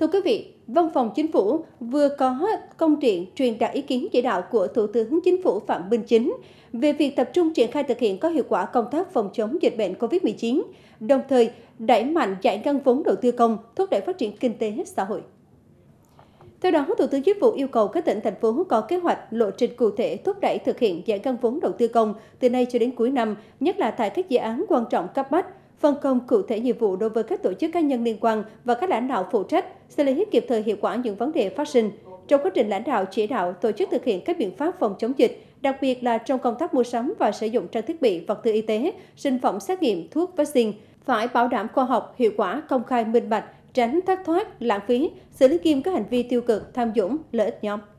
Thưa quý vị, Văn phòng Chính phủ vừa có công điện truyền đạt ý kiến chỉ đạo của Thủ tướng Chính phủ Phạm Minh Chính về việc tập trung triển khai thực hiện có hiệu quả công tác phòng chống dịch bệnh COVID-19, đồng thời đẩy mạnh giải ngân vốn đầu tư công, thúc đẩy phát triển kinh tế xã hội. Theo đó, Thủ tướng Chính phủ yêu cầu các tỉnh, thành phố có kế hoạch, lộ trình cụ thể thúc đẩy thực hiện giải ngân vốn đầu tư công từ nay cho đến cuối năm, nhất là tại các dự án quan trọng cấp bách, phân công cụ thể nhiệm vụ đối với các tổ chức cá nhân liên quan và các lãnh đạo phụ trách, xử lý kịp thời hiệu quả những vấn đề phát sinh. Trong quá trình lãnh đạo chỉ đạo tổ chức thực hiện các biện pháp phòng chống dịch, đặc biệt là trong công tác mua sắm và sử dụng trang thiết bị vật tư y tế, sinh phẩm xét nghiệm, thuốc, vaccine, phải bảo đảm khoa học, hiệu quả, công khai, minh bạch, tránh thất thoát, lãng phí, xử lý nghiêm các hành vi tiêu cực, tham nhũng, lợi ích nhóm.